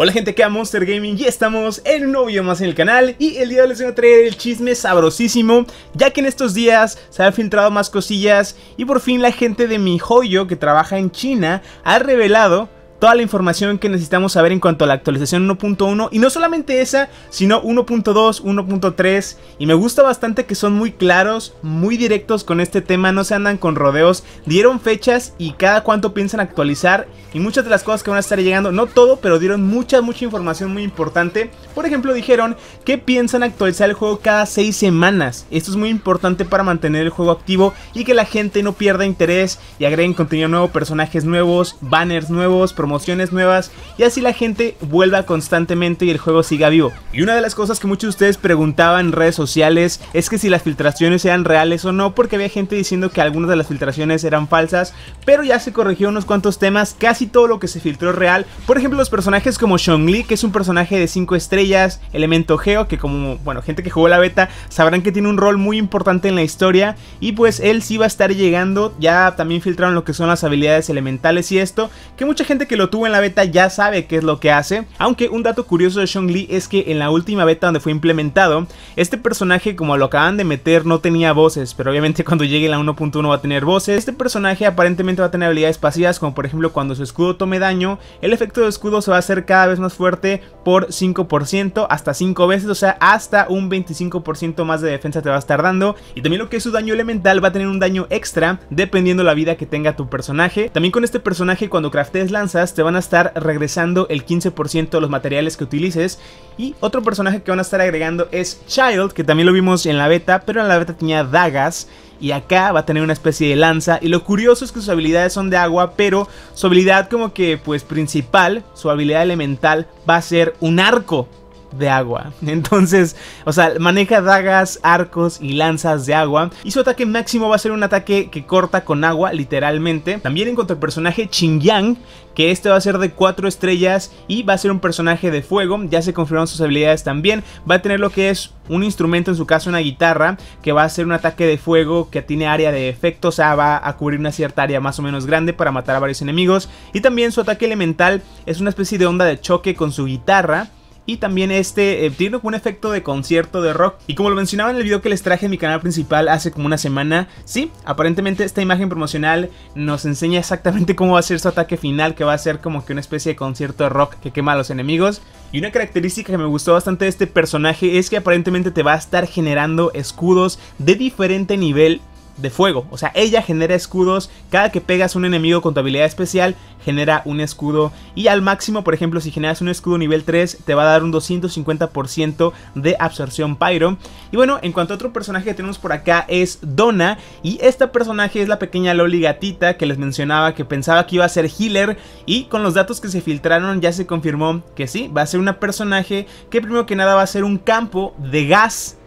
Hola gente que a Monster Gaming y estamos en un nuevo más en el canal y el día de hoy les voy a traer el chisme sabrosísimo ya que en estos días se han filtrado más cosillas y por fin la gente de mi joyo que trabaja en China ha revelado toda la información que necesitamos saber en cuanto a la actualización 1.1 y no solamente esa, sino 1.2, 1.3 y me gusta bastante que son muy claros, muy directos con este tema, no se andan con rodeos, dieron fechas y cada cuánto piensan actualizar y muchas de las cosas que van a estar llegando, no todo, pero dieron mucha, mucha información muy importante. Por ejemplo, dijeron que piensan actualizar el juego cada 6 semanas. Esto es muy importante para mantener el juego activo y que la gente no pierda interés y agreguen contenido nuevo, personajes nuevos, banners nuevos, Emociones nuevas y así la gente vuelva constantemente y el juego siga vivo. Y una de las cosas que muchos de ustedes preguntaban en redes sociales es que si las filtraciones eran reales o no, porque había gente diciendo que algunas de las filtraciones eran falsas, pero ya se corrigió unos cuantos temas, casi todo lo que se filtró es real. Por ejemplo, los personajes como Shongli, que es un personaje de 5 estrellas, Elemento Geo, que como, bueno, gente que jugó la beta sabrán que tiene un rol muy importante en la historia y pues él sí va a estar llegando, ya también filtraron lo que son las habilidades elementales y esto, que mucha gente que lo tuvo en la beta ya sabe qué es lo que hace, aunque un dato curioso de Li es que en la última beta donde fue implementado, este personaje como lo acaban de meter no tenía voces, pero obviamente cuando llegue la 1.1 va a tener voces. Este personaje aparentemente va a tener habilidades pasivas como por ejemplo cuando su escudo tome daño, el efecto de escudo se va a hacer cada vez más fuerte por 5% hasta 5 veces, o sea hasta un 25% más de defensa te va a estar dando y también lo que es su daño elemental va a tener un daño extra dependiendo la vida que tenga tu personaje. También con este personaje cuando craftes lanzas te van a estar regresando el 15% de los materiales que utilices. Y otro personaje que van a estar agregando es Child, que también lo vimos en la beta, pero en la beta tenía dagas. Y acá va a tener una especie de lanza. Y lo curioso es que sus habilidades son de agua, pero su habilidad como que pues principal, su habilidad elemental va a ser un arco de agua. Entonces, o sea, maneja dagas, arcos y lanzas de agua. Y su ataque máximo va a ser un ataque que corta con agua, literalmente. También en cuanto al personaje Qingyang, que este va a ser de 4 estrellas y va a ser un personaje de fuego. Ya se confirmaron sus habilidades también. Va a tener lo que es un instrumento, en su caso una guitarra, que va a ser un ataque de fuego que tiene área de efecto, o sea, va a cubrir una cierta área más o menos grande para matar a varios enemigos. Y también su ataque elemental es una especie de onda de choque con su guitarra y también este eh, tiene un efecto de concierto de rock. Y como lo mencionaba en el video que les traje en mi canal principal hace como una semana, sí, aparentemente esta imagen promocional nos enseña exactamente cómo va a ser su ataque final, que va a ser como que una especie de concierto de rock que quema a los enemigos. Y una característica que me gustó bastante de este personaje es que aparentemente te va a estar generando escudos de diferente nivel de fuego. O sea, ella genera escudos. Cada que pegas un enemigo con tu habilidad especial, genera un escudo. Y al máximo, por ejemplo, si generas un escudo nivel 3, te va a dar un 250% de absorción Pyro. Y bueno, en cuanto a otro personaje que tenemos por acá es Donna. Y esta personaje es la pequeña Loli gatita que les mencionaba que pensaba que iba a ser healer. Y con los datos que se filtraron ya se confirmó que sí, va a ser una personaje que primero que nada va a ser un campo de gas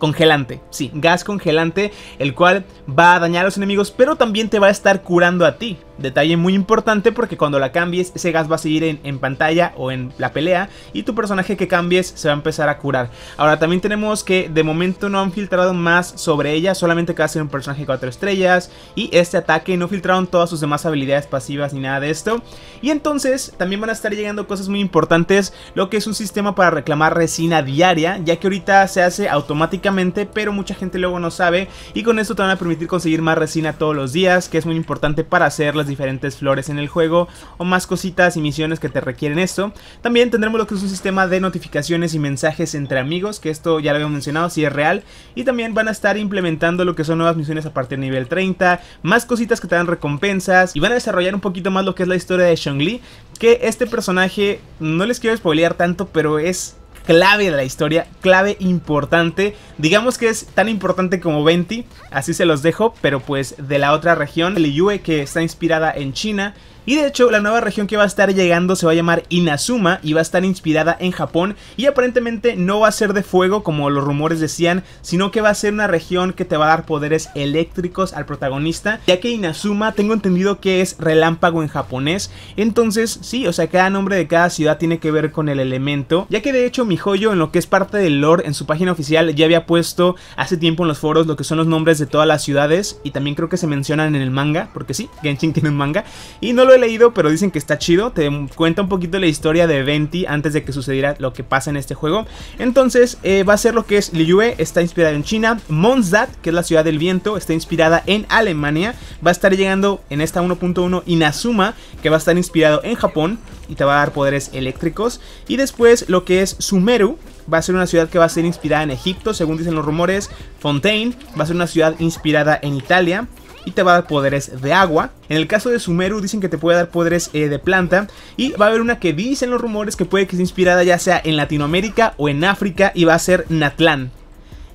congelante, sí, gas congelante, el cual va a dañar a los enemigos, pero también te va a estar curando a ti. Detalle muy importante porque cuando la cambies ese gas va a seguir en, pantalla o en la pelea y tu personaje que cambies se va a empezar a curar. Ahora también tenemos que de momento no han filtrado más sobre ella, solamente que va a ser un personaje 4 estrellas y este ataque no filtraron todas sus demás habilidades pasivas ni nada de esto. Y entonces también van a estar llegando cosas muy importantes, lo que es un sistema para reclamar resina diaria, ya que ahorita se hace automáticamente, pero mucha gente luego no sabe y con esto te van a permitir conseguir más resina todos los días, que es muy importante para hacer diferentes flores en el juego o más cositas y misiones que te requieren esto. También tendremos lo que es un sistema de notificaciones y mensajes entre amigos, que esto ya lo habíamos mencionado, si es real. Y también van a estar implementando lo que son nuevas misiones a partir de nivel 30, más cositas que te dan recompensas y van a desarrollar un poquito más lo que es la historia de Shongli, que este personaje, no les quiero spoilear tanto, pero es clave de la historia, clave importante. Digamos que es tan importante como Venti, así se los dejo, pero pues de la otra región, el Yue, que está inspirada en China, y de hecho, la nueva región que va a estar llegando se va a llamar Inazuma y va a estar inspirada en Japón y aparentemente no va a ser de fuego como los rumores decían, sino que va a ser una región que te va a dar poderes eléctricos al protagonista, ya que Inazuma tengo entendido que es relámpago en japonés, entonces sí, o sea, cada nombre de cada ciudad tiene que ver con el elemento, ya que de hecho mi joyo en lo que es parte del lore en su página oficial ya había puesto hace tiempo en los foros lo que son los nombres de todas las ciudades y también creo que se mencionan en el manga, porque sí, Genshin tiene un manga y no lo lo he leído, pero dicen que está chido. Te cuenta un poquito la historia de Venti antes de que sucediera lo que pasa en este juego. Entonces, eh, va a ser lo que es Liyue, está inspirada en China. Mondstadt, que es la ciudad del viento, está inspirada en Alemania. Va a estar llegando en esta 1.1 Inazuma, que va a estar inspirado en Japón y te va a dar poderes eléctricos. Y después lo que es Sumeru, va a ser una ciudad que va a ser inspirada en Egipto, según dicen los rumores. Fontaine va a ser una ciudad inspirada en Italia y te va a dar poderes de agua. En el caso de Sumeru dicen que te puede dar poderes eh, de planta y va a haber una que dicen los rumores que puede que sea inspirada ya sea en Latinoamérica o en África y va a ser Natlán.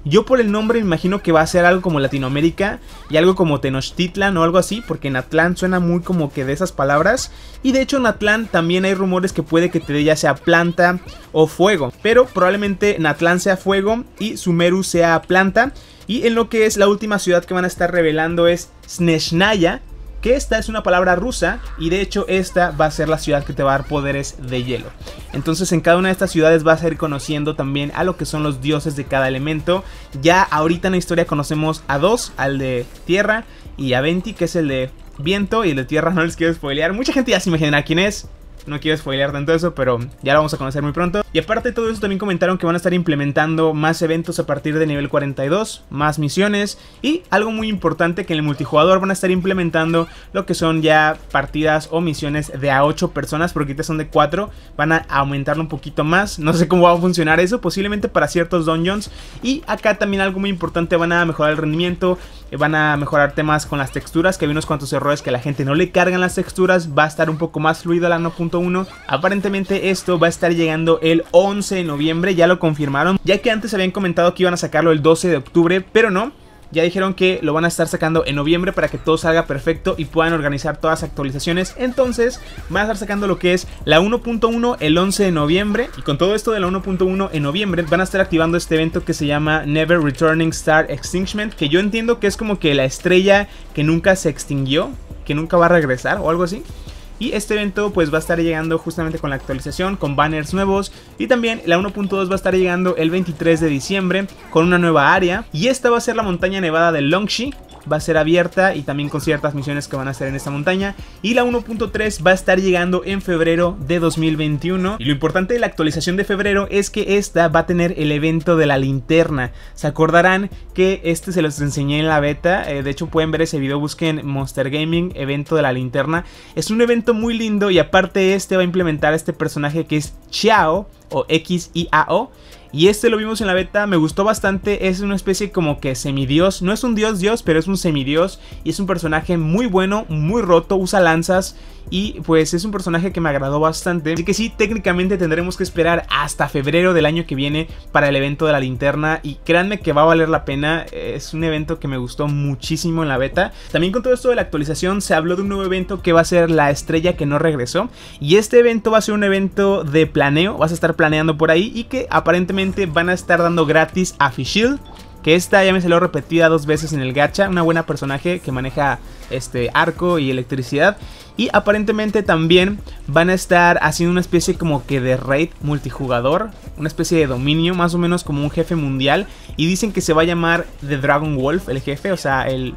Yo por el nombre imagino que va a ser algo como Latinoamérica y algo como Tenochtitlan o algo así, porque Natlán suena muy como que de esas palabras. Y de hecho Natlán también hay rumores que puede que te dé ya sea planta o fuego, pero probablemente Natlán sea fuego y Sumeru sea planta. Y en lo que es la última ciudad que van a estar revelando es Sneshnaya, esta es una palabra rusa y de hecho esta va a ser la ciudad que te va a dar poderes de hielo. Entonces en cada una de estas ciudades vas a ir conociendo también a lo que son los dioses de cada elemento. Ya ahorita en la historia conocemos a dos, al de tierra y a Venti que es el de viento y el de tierra, no les quiero spoilear. Mucha gente ya se imagina quién es, no quiero spoilear tanto eso, pero ya lo vamos a conocer muy pronto. Y aparte de todo eso, también comentaron que van a estar implementando más eventos a partir de nivel 42, más misiones y algo muy importante que en el multijugador van a estar implementando lo que son ya partidas o misiones de a 8 personas, porque ahorita son de 4, van a aumentarlo un poquito más. No sé cómo va a funcionar eso, posiblemente para ciertos dungeons. Y acá también algo muy importante, van a mejorar el rendimiento, eh, van a mejorar temas con las texturas, que había unos cuantos errores que la gente no le cargan las texturas, va a estar un poco más fluido la 1.1. Aparentemente esto va a estar llegando el 11 de noviembre, ya lo confirmaron, ya que antes habían comentado que iban a sacarlo el 12 de octubre, pero no ya dijeron que lo van a estar sacando en noviembre para que todo salga perfecto y puedan organizar todas las actualizaciones. Entonces, van a estar sacando lo que es la 1.1 el 11 de noviembre. Y con todo esto de la 1.1 en noviembre, van a estar activando este evento que se llama Never Returning Star Extinction, que yo entiendo que es como que la estrella que nunca se extinguió, que nunca va a regresar o algo así. Y este evento pues va a estar llegando justamente con la actualización, con banners nuevos. Y también la 1.2 va a estar llegando el 23 de diciembre con una nueva área. Y esta va a ser la montaña nevada de Longshi va a ser abierta y también con ciertas misiones que van a hacer en esta montaña. Y la 1.3 va a estar llegando en febrero de 2021. Y lo importante de la actualización de febrero es que esta va a tener el evento de la linterna. Se acordarán que este se los enseñé en la beta. Eh, de hecho pueden ver ese video, busquen Monster Gaming, evento de la linterna. Es un evento muy lindo y aparte este va a implementar este personaje que es Xiao o XIAO y este lo vimos en la beta, me gustó bastante, es una especie como que semidios, no es un dios dios, pero es un semidios y es un personaje muy bueno, muy roto, usa lanzas y pues es un personaje que me agradó bastante. Así que sí, técnicamente tendremos que esperar hasta febrero del año que viene para el evento de la linterna y créanme que va a valer la pena, es un evento que me gustó muchísimo en la beta. También con todo esto de la actualización se habló de un nuevo evento que va a ser la estrella que no regresó y este evento va a ser un evento de planeo, vas a estar planeando por ahí y que aparentemente van a estar dando gratis a Fishield. Que esta ya me salió repetida dos veces en el gacha. Una buena personaje que maneja este arco y electricidad. Y aparentemente también van a estar haciendo una especie como que de raid multijugador. Una especie de dominio, más o menos como un jefe mundial. Y dicen que se va a llamar The Dragon Wolf, el jefe. O sea, el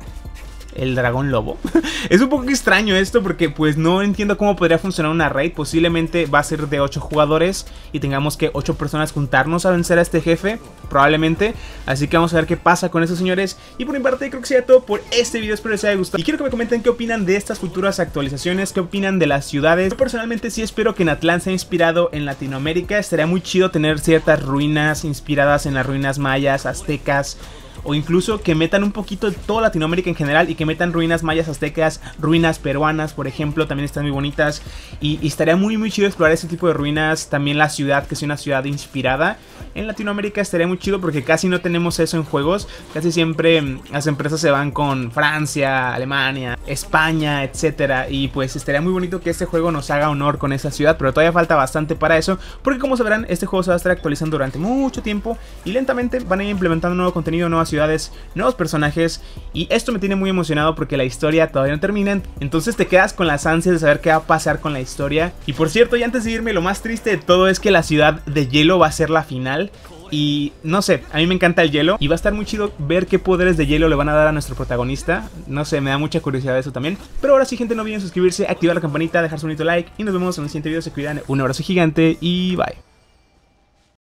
el dragón lobo. es un poco extraño esto porque pues no entiendo cómo podría funcionar una raid. Posiblemente va a ser de 8 jugadores y tengamos que 8 personas juntarnos a vencer a este jefe, probablemente. Así que vamos a ver qué pasa con esos señores. Y por mi parte creo que sea todo por este video, espero les haya gustado. Y quiero que me comenten qué opinan de estas futuras actualizaciones, qué opinan de las ciudades. Yo personalmente sí espero que se sea inspirado en Latinoamérica. Estaría muy chido tener ciertas ruinas inspiradas en las ruinas mayas, aztecas o incluso que metan un poquito de toda Latinoamérica en general y que metan ruinas mayas aztecas, ruinas peruanas, por ejemplo, también están muy bonitas y, estaría muy muy chido explorar ese tipo de ruinas, también la ciudad, que es una ciudad inspirada en Latinoamérica estaría muy chido porque casi no tenemos eso en juegos, casi siempre mm, las empresas se van con Francia, Alemania, España, etcétera y pues estaría muy bonito que este juego nos haga honor con esa ciudad, pero todavía falta bastante para eso, porque como sabrán, este juego se va a estar actualizando durante mucho tiempo y lentamente van a ir implementando nuevo contenido, nuevas ciudades, nuevos personajes y esto me tiene muy emocionado porque la historia todavía no termina, entonces te quedas con las ansias de saber qué va a pasar con la historia. Y por cierto, y antes de irme, lo más triste de todo es que la ciudad de hielo va a ser la final. Y no sé, a mí me encanta el hielo y va a estar muy chido ver qué poderes de hielo le van a dar a nuestro protagonista. No sé, me da mucha curiosidad eso también. Pero ahora sí, gente, no olviden suscribirse, activar la campanita, dejar su bonito like y nos vemos en el siguiente video. Se cuidan, un abrazo gigante y bye.